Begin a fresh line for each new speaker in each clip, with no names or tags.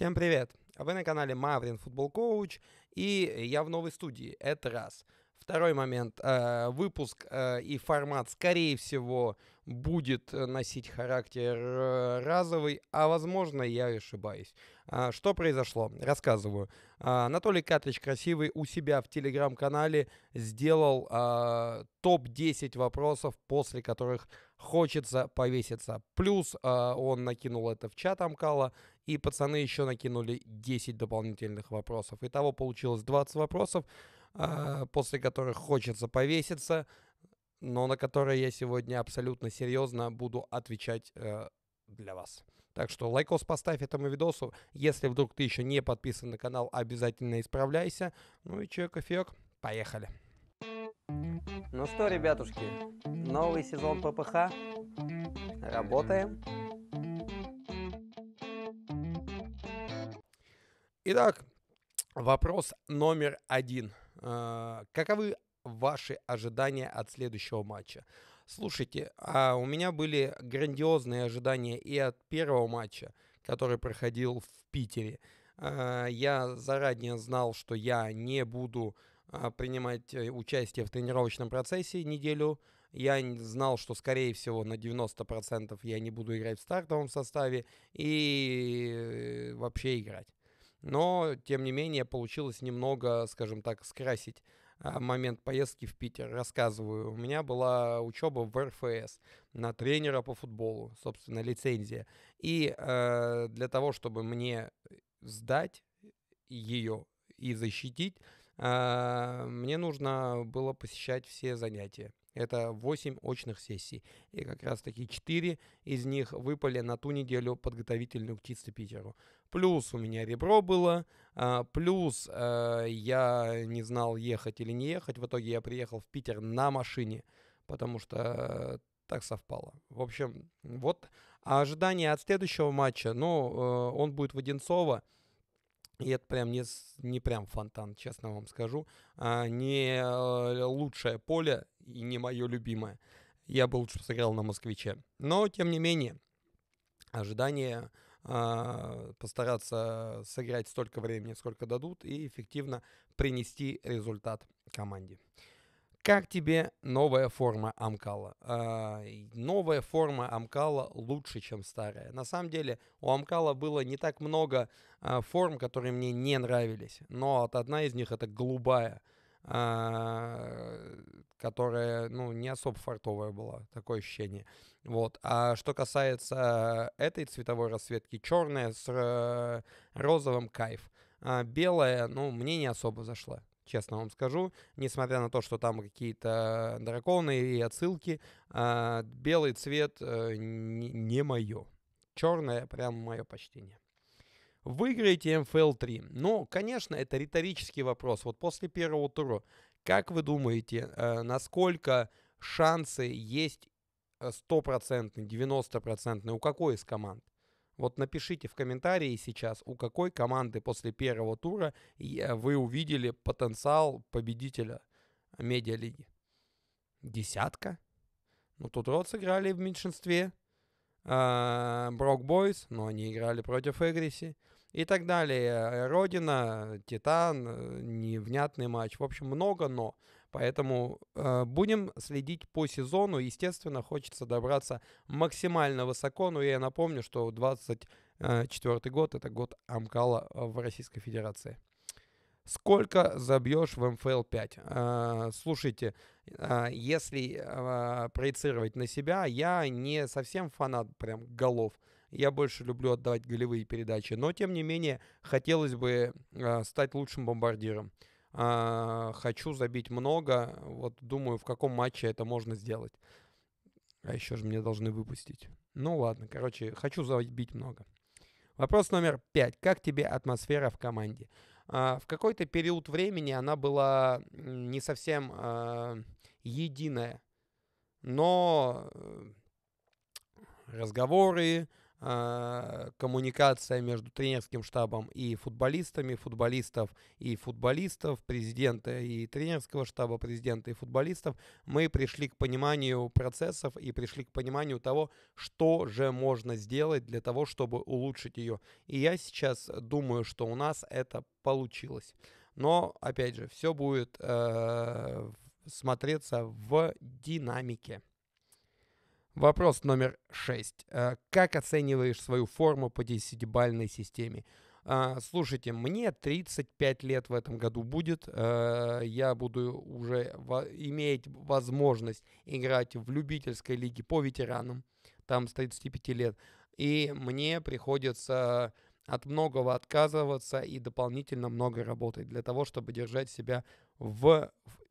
Всем привет! А вы на канале Маврин Футбол Коуч, и я в новой студии, это раз. Второй момент, э, выпуск э, и формат, скорее всего, будет носить характер э, разовый, а возможно, я ошибаюсь. А, что произошло? Рассказываю. А, Анатолий Катрич Красивый у себя в телеграм-канале сделал а, топ-10 вопросов, после которых хочется повеситься. Плюс он накинул это в чат Амкала, и пацаны еще накинули 10 дополнительных вопросов. Итого получилось 20 вопросов, после которых хочется повеситься, но на которые я сегодня абсолютно серьезно буду отвечать э, для вас. Так что лайкос поставь этому видосу. Если вдруг ты еще не подписан на канал, обязательно исправляйся. Ну и че, кофеек, поехали. Ну что, ребятушки, новый сезон ППХ. Работаем. Итак, вопрос номер один. А, каковы ваши ожидания от следующего матча? Слушайте, а у меня были грандиозные ожидания и от первого матча, который проходил в Питере. А, я заранее знал, что я не буду а, принимать э, участие в тренировочном процессе неделю. Я знал, что, скорее всего, на 90% я не буду играть в стартовом составе и э, вообще играть но тем не менее получилось немного, скажем так, скрасить а, момент поездки в Питер. Рассказываю, у меня была учеба в РФС на тренера по футболу, собственно, лицензия. И э, для того, чтобы мне сдать ее и защитить, э, мне нужно было посещать все занятия. Это 8 очных сессий. И как раз таки 4 из них выпали на ту неделю подготовительную к Чисто Питеру. Плюс у меня ребро было, а, плюс э, я не знал, ехать или не ехать. В итоге я приехал в Питер на машине, потому что э, так совпало. В общем, вот а ожидание от следующего матча, ну, э, он будет в Одинцово. И это прям не, не прям фонтан, честно вам скажу. А, не лучшее поле и не мое любимое. Я бы лучше сыграл на «Москвиче». Но, тем не менее, ожидание э, постараться сыграть столько времени, сколько дадут, и эффективно принести результат команде. Как тебе новая форма Амкала? Э, новая форма Амкала лучше, чем старая. На самом деле у Амкала было не так много э, форм, которые мне не нравились, но одна из них это голубая а, которая, ну, не особо фартовая была, такое ощущение. Вот. А что касается этой цветовой расцветки, черная с э, розовым кайф. А белая, ну, мне не особо зашла честно вам скажу, несмотря на то, что там какие-то драконы и отсылки, а, белый цвет э, не мое. Черное прям мое почтение выиграете МФЛ 3? Ну, конечно, это риторический вопрос. Вот после первого тура, как вы думаете, э, насколько шансы есть э, стопроцентные, 90-процентные у какой из команд? Вот напишите в комментарии сейчас, у какой команды после первого тура э, вы увидели потенциал победителя медиалиги. Десятка? Ну, тут рот сыграли в меньшинстве. Брок Бойс, но они играли против Эгриси и так далее. Родина, Титан, э, невнятный матч. В общем, много но. Поэтому э, будем следить по сезону. Естественно, хочется добраться максимально высоко. Но я напомню, что 24 э, год — это год Амкала в Российской Федерации. Сколько забьешь в МФЛ 5? А, слушайте, а, если а, проецировать на себя, я не совсем фанат прям голов. Я больше люблю отдавать голевые передачи. Но, тем не менее, хотелось бы стать лучшим бомбардиром. Хочу забить много. Вот думаю, в каком матче это можно сделать. А еще же мне должны выпустить. Ну ладно, короче, хочу забить много. Вопрос номер пять. Как тебе атмосфера в команде? А, в какой-то период времени она была не совсем э, единая. Но э, разговоры, а, коммуникация между тренерским штабом и футболистами, футболистов и футболистов, президента и тренерского штаба, президента и футболистов, мы пришли к пониманию процессов и пришли к пониманию того, что же можно сделать для того, чтобы улучшить ее. И я сейчас думаю, что у нас это получилось. Но, опять же, все будет э, смотреться в динамике. Вопрос номер шесть. Э, как оцениваешь свою форму по десятибальной системе? Э, слушайте, мне 35 лет в этом году будет. Э, я буду уже иметь возможность играть в любительской лиге по ветеранам. Там с 35 лет. И мне приходится от многого отказываться и дополнительно много работать для того, чтобы держать себя в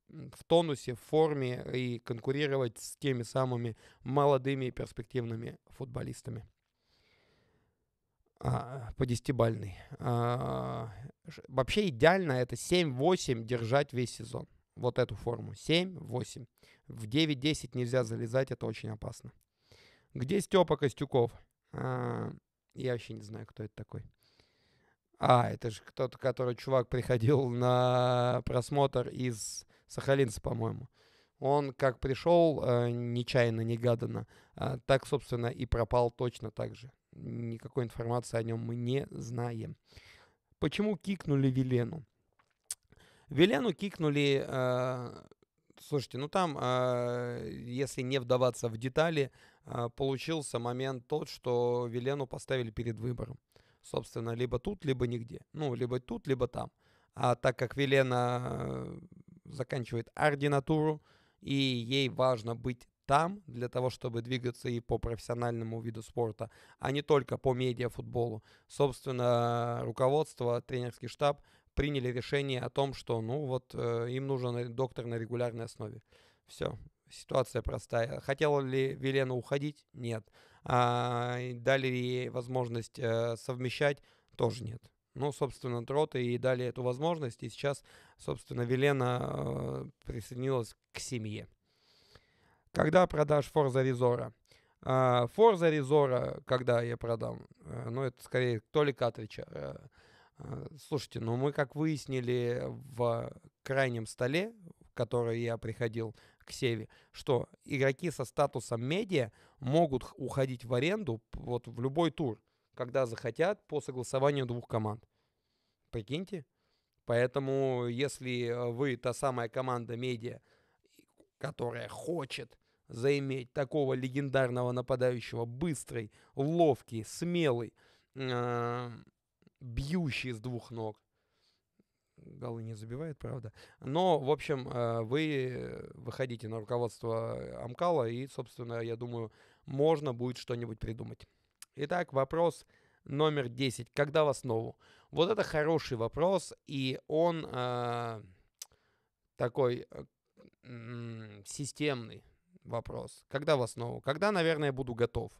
в тонусе, в форме и конкурировать с теми самыми молодыми и перспективными футболистами а, по десятибальной. А, вообще идеально это 7-8 держать весь сезон. Вот эту форму. 7-8. В 9-10 нельзя залезать, это очень опасно. Где Степа Костюков? А, я вообще не знаю, кто это такой. А, это же кто-то, который чувак приходил на просмотр из Сахалинцы, по-моему. Он как пришел э, нечаянно, негаданно, э, так, собственно, и пропал точно так же. Никакой информации о нем мы не знаем. Почему кикнули Велену? Велену кикнули... Э, слушайте, ну там, э, если не вдаваться в детали, э, получился момент тот, что Велену поставили перед выбором. Собственно, либо тут, либо нигде. Ну, либо тут, либо там. А так как Велена заканчивает ординатуру, и ей важно быть там для того, чтобы двигаться и по профессиональному виду спорта, а не только по медиафутболу. Собственно, руководство, тренерский штаб приняли решение о том, что ну вот э, им нужен доктор на регулярной основе. Все, ситуация простая. Хотела ли Велена уходить? Нет. А, дали ей возможность э, совмещать? Тоже нет. Ну, собственно, Троты и дали эту возможность, и сейчас, собственно, Велена э, присоединилась к семье. Когда продашь форза Резора? А, форза Резора, когда я продам? Э, ну, это скорее Толик Атрича. Э, слушайте, ну мы, как выяснили в крайнем столе, в который я приходил к Севе, что игроки со статусом медиа могут уходить в аренду вот в любой тур, когда захотят, по согласованию двух команд. Прикиньте. Поэтому, если э, вы та самая команда медиа, которая хочет заиметь такого легендарного нападающего, быстрый, ловкий, смелый, э, бьющий с двух ног. Голы не забивает, правда. Но, в общем, э, вы выходите на руководство Амкала, и, собственно, я думаю, можно будет что-нибудь придумать. Итак, вопрос номер 10. Когда в основу? Вот это хороший вопрос, и он э, такой э, системный вопрос. Когда в основу? Когда, наверное, буду готов.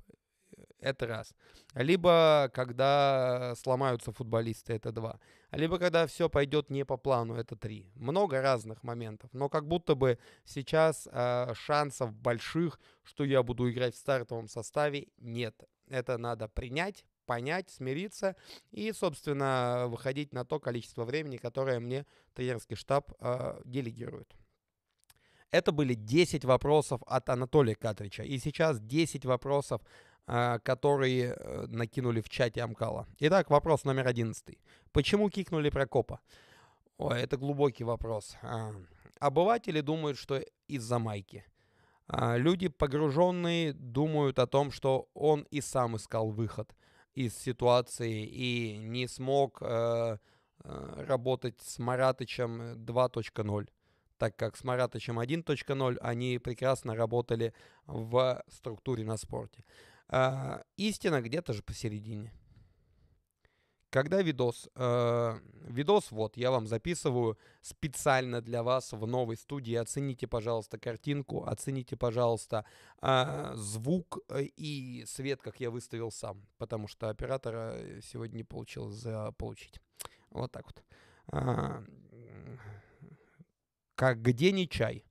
Это раз. Либо когда сломаются футболисты, это два. Либо когда все пойдет не по плану, это три. Много разных моментов. Но как будто бы сейчас э, шансов больших, что я буду играть в стартовом составе, нет. Это надо принять, понять, смириться и, собственно, выходить на то количество времени, которое мне тренерский штаб э, делегирует. Это были 10 вопросов от Анатолия Катрича. И сейчас 10 вопросов, э, которые э, накинули в чате Амкала. Итак, вопрос номер 11. Почему кикнули Прокопа? Ой, это глубокий вопрос. А, обыватели думают, что из-за майки. А, люди погруженные думают о том, что он и сам искал выход из ситуации и не смог э, э работать с Маратычем 2.0, так как с Маратычем 1.0 они прекрасно работали в структуре на спорте. Э, истина где-то же посередине. Когда видос? Э, видос вот, я вам записываю специально для вас в новой студии. Оцените, пожалуйста, картинку, оцените, пожалуйста, а, э, звук и свет, как я выставил сам, потому что оператора э, сегодня не получилось получить. Вот так вот. Э, как где не чай.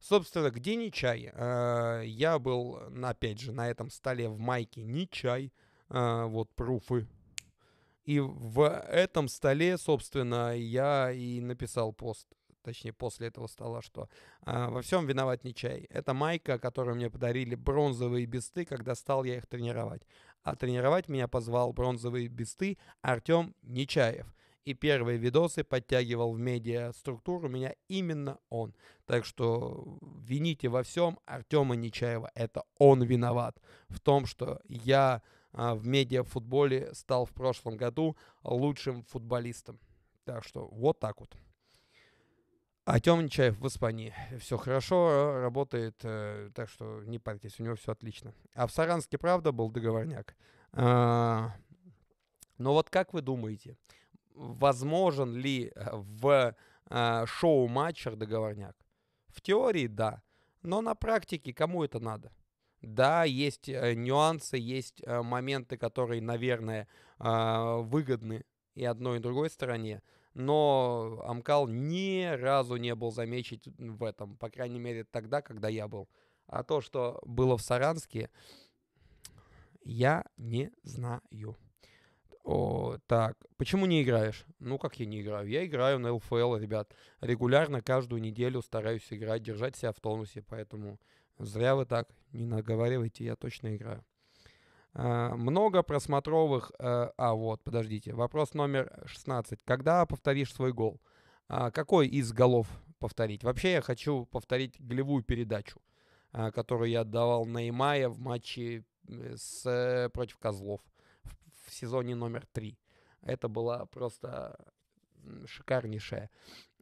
Собственно, где не чай? Э, я был, опять же, на этом столе в майке не чай. Э, вот пруфы и в этом столе, собственно, я и написал пост, точнее, после этого стола, что а, во всем виноват не чай. Это майка, которую мне подарили бронзовые бесты, когда стал я их тренировать. А тренировать меня позвал бронзовые бесты Артем Нечаев. И первые видосы подтягивал в медиа структуру меня именно он. Так что вините во всем Артема Нечаева. Это он виноват в том, что я а, в медиафутболе стал в прошлом году лучшим футболистом. Так что вот так вот. А Нечаев в Испании. Все хорошо, работает, э, так что не парьтесь, у него все отлично. А в Саранске, правда, был договорняк. А, но ну вот как вы думаете, возможен ли э, в а, шоу-матчах договорняк? В теории, да. Но на практике кому это надо? Да, есть э, нюансы, есть э, моменты, которые, наверное, а, выгодны и одной, и другой стороне, но Амкал ни разу не был замечен в этом, по крайней мере, тогда, когда я был. А то, что было в Саранске, я не знаю. О, так, почему не играешь? Ну, как я не играю? Я играю на ЛФЛ, ребят. Регулярно, каждую неделю стараюсь играть, держать себя в тонусе, поэтому Зря вы так не наговаривайте, я точно играю. А, много просмотровых... Э, а, вот, подождите. Вопрос номер 16. Когда повторишь свой гол? А, какой из голов повторить? Вообще я хочу повторить голевую передачу, а, которую я отдавал Неймая в матче э, с, против Козлов в, в сезоне номер 3. Это была просто шикарнейшая.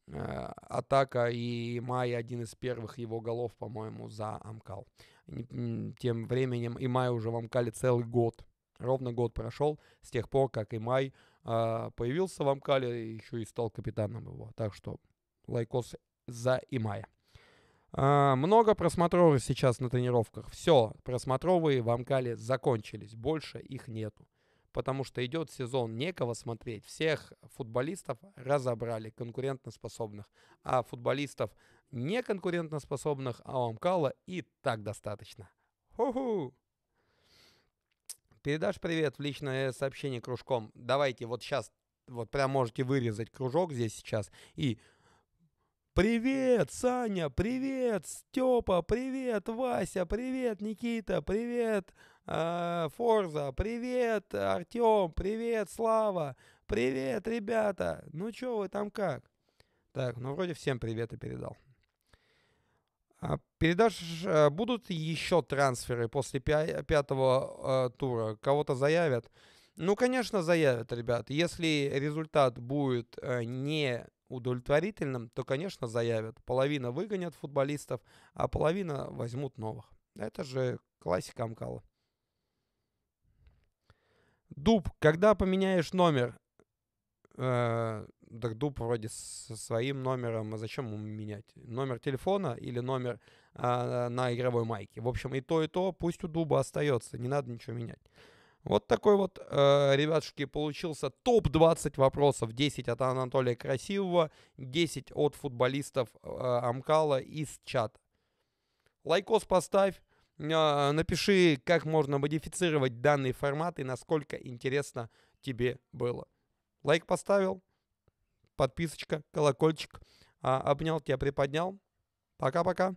Э, атака, и Май один из первых его голов, по-моему, за Амкал. Тем временем и Май уже в Амкале целый год, ровно год прошел с тех пор, как и Май а, появился в Амкале, еще и стал капитаном его. Так что лайкос за Имая. А, много просмотров сейчас на тренировках. Все, просмотровые в Амкале закончились. Больше их нету потому что идет сезон, некого смотреть. Всех футболистов разобрали, конкурентоспособных. А футболистов неконкурентоспособных Аламкала и так достаточно. Ху-ху! Передашь привет в личное сообщение кружком. Давайте вот сейчас, вот прям можете вырезать кружок здесь сейчас и «Привет, Саня! Привет, Степа! Привет, Вася! Привет, Никита! Привет, э, Форза! Привет, Артем! Привет, Слава! Привет, ребята! Ну чё вы там как?» Так, ну вроде всем привет и передал. А передашь, э, будут еще трансферы после пятого э, тура? Кого-то заявят? Ну, конечно, заявят, ребят. Если результат будет не удовлетворительным, то, конечно, заявят. Половина выгонят футболистов, а половина возьмут новых. Это же классика Амкала. Дуб, когда поменяешь номер? Э, так дуб вроде со своим номером, а зачем ему менять? Номер телефона или номер э, на игровой майке? В общем, и то, и то пусть у дуба остается, не надо ничего менять. Вот такой вот, э, ребятушки, получился топ-20 вопросов. 10 от Анатолия Красивого, 10 от футболистов э, Амкала из чата. Лайкос поставь, э, напиши, как можно модифицировать данный формат и насколько интересно тебе было. Лайк поставил, подписочка, колокольчик, э, обнял тебя, приподнял. Пока-пока.